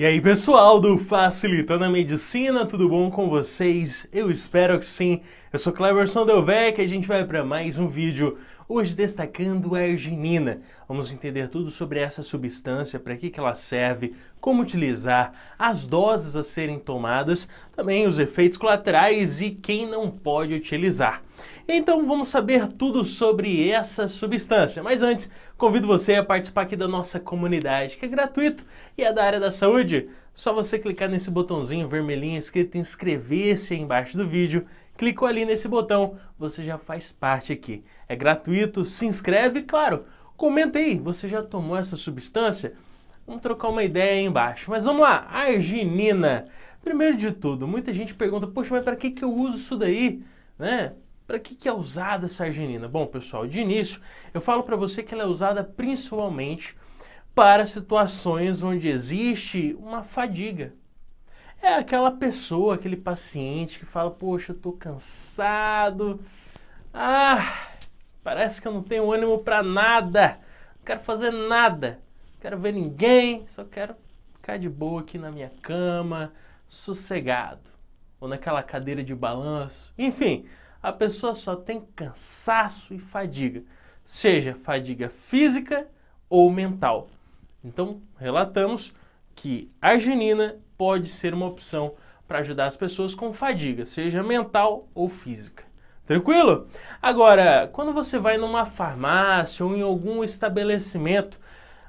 E aí pessoal do Facilitando a Medicina, tudo bom com vocês? Eu espero que sim. Eu sou Cleverson Delvec e a gente vai para mais um vídeo Hoje destacando a arginina. Vamos entender tudo sobre essa substância, para que, que ela serve, como utilizar, as doses a serem tomadas, também os efeitos colaterais e quem não pode utilizar. Então vamos saber tudo sobre essa substância. Mas antes, convido você a participar aqui da nossa comunidade, que é gratuito e é da área da saúde. Só você clicar nesse botãozinho vermelhinho escrito inscrever-se embaixo do vídeo clicou ali nesse botão, você já faz parte aqui. É gratuito, se inscreve, claro, comenta aí, você já tomou essa substância? Vamos trocar uma ideia aí embaixo. Mas vamos lá, arginina. Primeiro de tudo, muita gente pergunta, poxa, mas para que, que eu uso isso daí? Né? Para que, que é usada essa arginina? Bom, pessoal, de início, eu falo para você que ela é usada principalmente para situações onde existe uma fadiga, é aquela pessoa, aquele paciente que fala, poxa, eu tô cansado, ah, parece que eu não tenho ânimo para nada, não quero fazer nada, não quero ver ninguém, só quero ficar de boa aqui na minha cama, sossegado, ou naquela cadeira de balanço. Enfim, a pessoa só tem cansaço e fadiga, seja fadiga física ou mental. Então, relatamos que arginina pode ser uma opção para ajudar as pessoas com fadiga, seja mental ou física. Tranquilo? Agora, quando você vai numa farmácia ou em algum estabelecimento,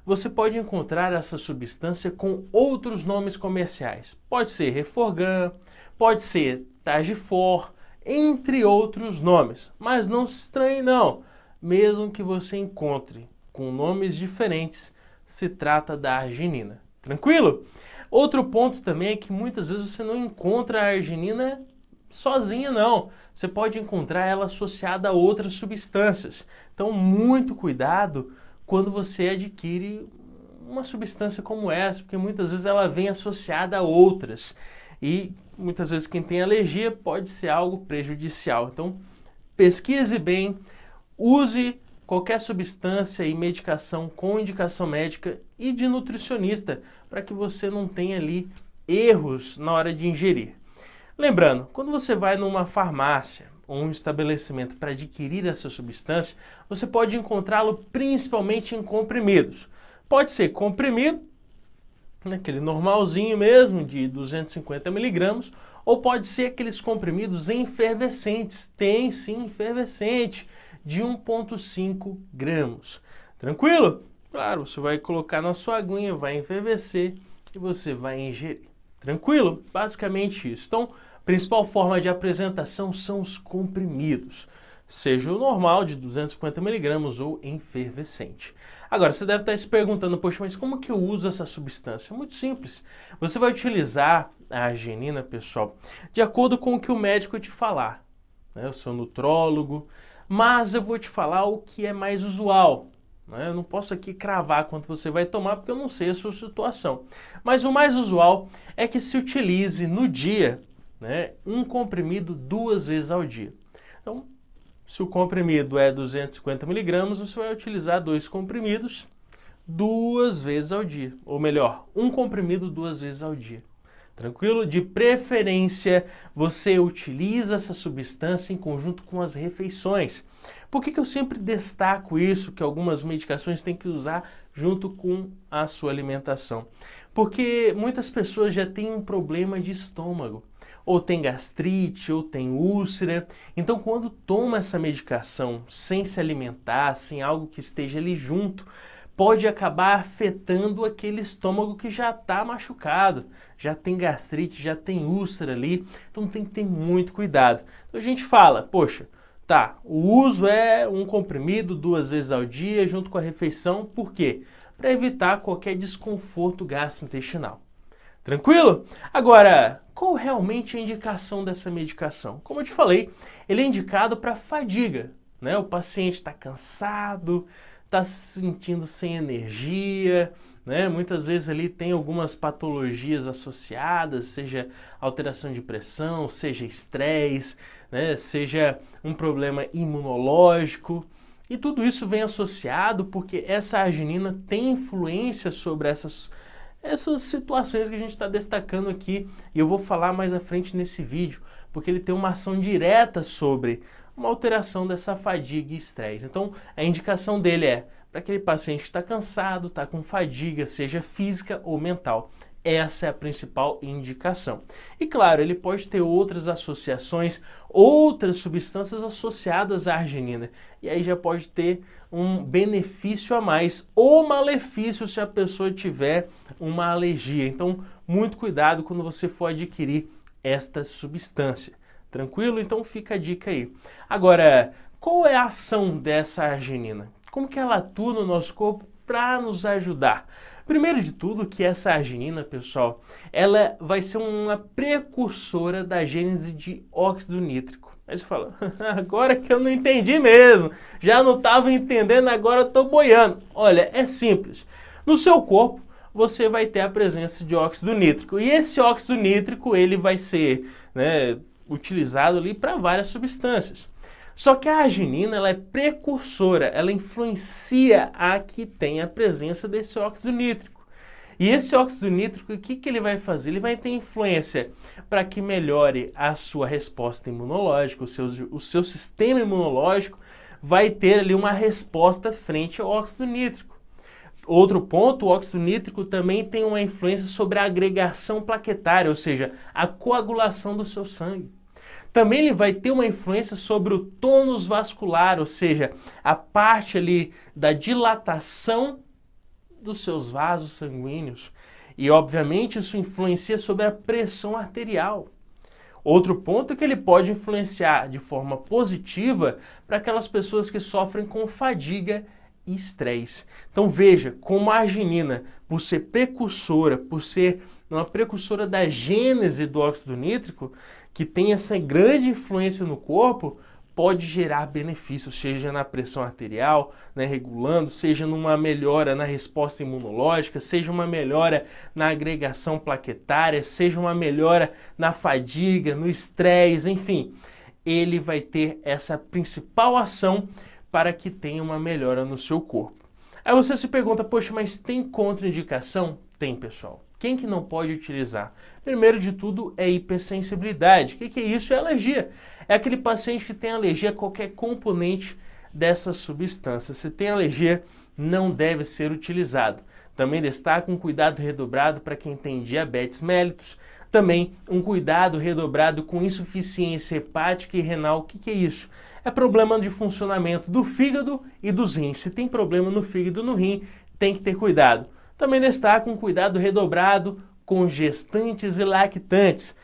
você pode encontrar essa substância com outros nomes comerciais. Pode ser Reforgan, pode ser Tagifor, entre outros nomes. Mas não se estranhe não, mesmo que você encontre com nomes diferentes, se trata da arginina. Tranquilo? Outro ponto também é que muitas vezes você não encontra a arginina sozinha, não. Você pode encontrar ela associada a outras substâncias. Então, muito cuidado quando você adquire uma substância como essa, porque muitas vezes ela vem associada a outras. E muitas vezes quem tem alergia pode ser algo prejudicial. Então, pesquise bem, use qualquer substância e medicação com indicação médica e de nutricionista, para que você não tenha ali erros na hora de ingerir. Lembrando, quando você vai numa farmácia ou um estabelecimento para adquirir essa substância, você pode encontrá-lo principalmente em comprimidos. Pode ser comprimido, aquele normalzinho mesmo, de 250 miligramas, ou pode ser aqueles comprimidos efervescentes. Tem sim efervescente de 1,5 gramas. Tranquilo? Claro, você vai colocar na sua aguinha, vai enfervecer e você vai ingerir. Tranquilo? Basicamente isso. Então, a principal forma de apresentação são os comprimidos, seja o normal de 250 miligramas ou enfervescente. Agora, você deve estar se perguntando, poxa, mas como que eu uso essa substância? Muito simples. Você vai utilizar a arginina, pessoal, de acordo com o que o médico te falar. Né? O seu nutrólogo, mas eu vou te falar o que é mais usual. Né? Eu não posso aqui cravar quanto você vai tomar, porque eu não sei a sua situação. Mas o mais usual é que se utilize no dia né, um comprimido duas vezes ao dia. Então, se o comprimido é 250 miligramas, você vai utilizar dois comprimidos duas vezes ao dia. Ou melhor, um comprimido duas vezes ao dia tranquilo? De preferência, você utiliza essa substância em conjunto com as refeições. Por que, que eu sempre destaco isso, que algumas medicações têm que usar junto com a sua alimentação? Porque muitas pessoas já têm um problema de estômago, ou tem gastrite, ou tem úlcera. Então, quando toma essa medicação sem se alimentar, sem algo que esteja ali junto, pode acabar afetando aquele estômago que já está machucado, já tem gastrite, já tem úlcera ali, então tem que ter muito cuidado. Então a gente fala, poxa, tá, o uso é um comprimido duas vezes ao dia junto com a refeição, por quê? Para evitar qualquer desconforto gastrointestinal. Tranquilo? Agora, qual realmente é a indicação dessa medicação? Como eu te falei, ele é indicado para fadiga, né? O paciente está cansado, está se sentindo sem energia, né? muitas vezes ali tem algumas patologias associadas, seja alteração de pressão, seja estresse, né? seja um problema imunológico. E tudo isso vem associado porque essa arginina tem influência sobre essas, essas situações que a gente está destacando aqui. E eu vou falar mais à frente nesse vídeo, porque ele tem uma ação direta sobre uma alteração dessa fadiga e estresse. Então, a indicação dele é para aquele paciente que está cansado, está com fadiga, seja física ou mental. Essa é a principal indicação. E claro, ele pode ter outras associações, outras substâncias associadas à arginina. E aí já pode ter um benefício a mais ou malefício se a pessoa tiver uma alergia. Então, muito cuidado quando você for adquirir esta substância. Tranquilo? Então fica a dica aí. Agora, qual é a ação dessa arginina? Como que ela atua no nosso corpo para nos ajudar? Primeiro de tudo, que essa arginina, pessoal, ela vai ser uma precursora da gênese de óxido nítrico. Aí você fala, agora que eu não entendi mesmo, já não estava entendendo, agora eu estou boiando. Olha, é simples. No seu corpo, você vai ter a presença de óxido nítrico. E esse óxido nítrico, ele vai ser né, utilizado ali para várias substâncias. Só que a arginina ela é precursora, ela influencia a que tem a presença desse óxido nítrico. E esse óxido nítrico, o que, que ele vai fazer? Ele vai ter influência para que melhore a sua resposta imunológica, o seu, o seu sistema imunológico vai ter ali uma resposta frente ao óxido nítrico. Outro ponto, o óxido nítrico também tem uma influência sobre a agregação plaquetária, ou seja, a coagulação do seu sangue. Também ele vai ter uma influência sobre o tônus vascular, ou seja, a parte ali da dilatação dos seus vasos sanguíneos. E obviamente isso influencia sobre a pressão arterial. Outro ponto é que ele pode influenciar de forma positiva para aquelas pessoas que sofrem com fadiga e estresse. Então veja como a arginina, por ser precursora, por ser uma precursora da gênese do óxido nítrico, que tem essa grande influência no corpo, pode gerar benefícios, seja na pressão arterial, né, regulando, seja numa melhora na resposta imunológica, seja uma melhora na agregação plaquetária, seja uma melhora na fadiga, no estresse, enfim. Ele vai ter essa principal ação para que tenha uma melhora no seu corpo. Aí você se pergunta, poxa, mas tem contraindicação? Tem, pessoal. Quem que não pode utilizar? Primeiro de tudo é hipersensibilidade. O que, que é isso? É alergia. É aquele paciente que tem alergia a qualquer componente dessa substância. Se tem alergia, não deve ser utilizado. Também destaca um cuidado redobrado para quem tem diabetes mellitus, também um cuidado redobrado com insuficiência hepática e renal. O que, que, é isso? É problema de funcionamento do fígado e dos rins. Se tem problema no fígado e no rim, tem que ter cuidado. Também destaca um cuidado redobrado com gestantes e lactantes.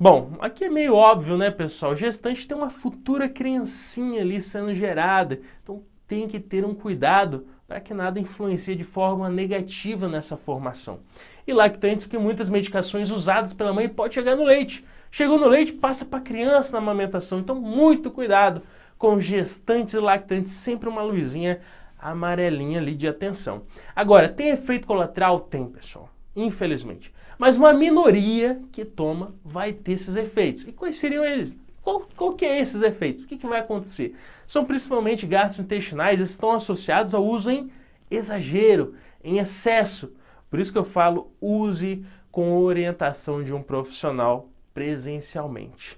Bom, aqui é meio óbvio, né, pessoal? Gestante tem uma futura criancinha ali sendo gerada, então tem que ter um cuidado para que nada influencie de forma negativa nessa formação. E lactantes, porque muitas medicações usadas pela mãe pode chegar no leite. Chegou no leite, passa para a criança na amamentação. Então, muito cuidado com gestantes e lactantes, sempre uma luzinha amarelinha ali de atenção. Agora, tem efeito colateral? Tem, pessoal, infelizmente. Mas uma minoria que toma vai ter esses efeitos. E quais seriam eles? Qual, qual que é esses efeitos? O que, que vai acontecer? São principalmente gastrointestinais, estão associados ao uso em exagero, em excesso. Por isso que eu falo, use com orientação de um profissional presencialmente.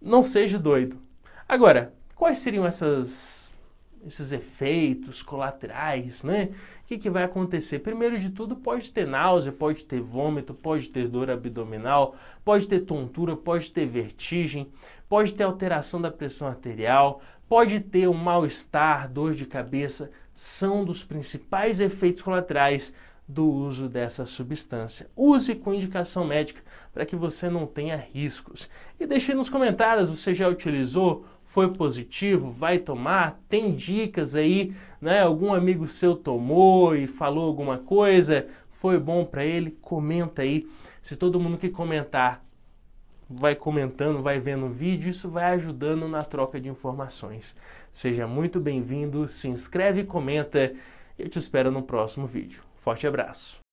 Não seja doido. Agora, quais seriam essas esses efeitos colaterais, né? O que, que, vai acontecer? Primeiro de tudo, pode ter náusea, pode ter vômito, pode ter dor abdominal, pode ter tontura, pode ter vertigem, pode ter alteração da pressão arterial, pode ter um mal-estar, dor de cabeça. São dos principais efeitos colaterais do uso dessa substância. Use com indicação médica para que você não tenha riscos. E deixe nos comentários, você já utilizou foi positivo, vai tomar, tem dicas aí, né? Algum amigo seu tomou e falou alguma coisa, foi bom para ele, comenta aí. Se todo mundo que comentar vai comentando, vai vendo o vídeo, isso vai ajudando na troca de informações. Seja muito bem-vindo, se inscreve e comenta. Eu te espero no próximo vídeo. Forte abraço.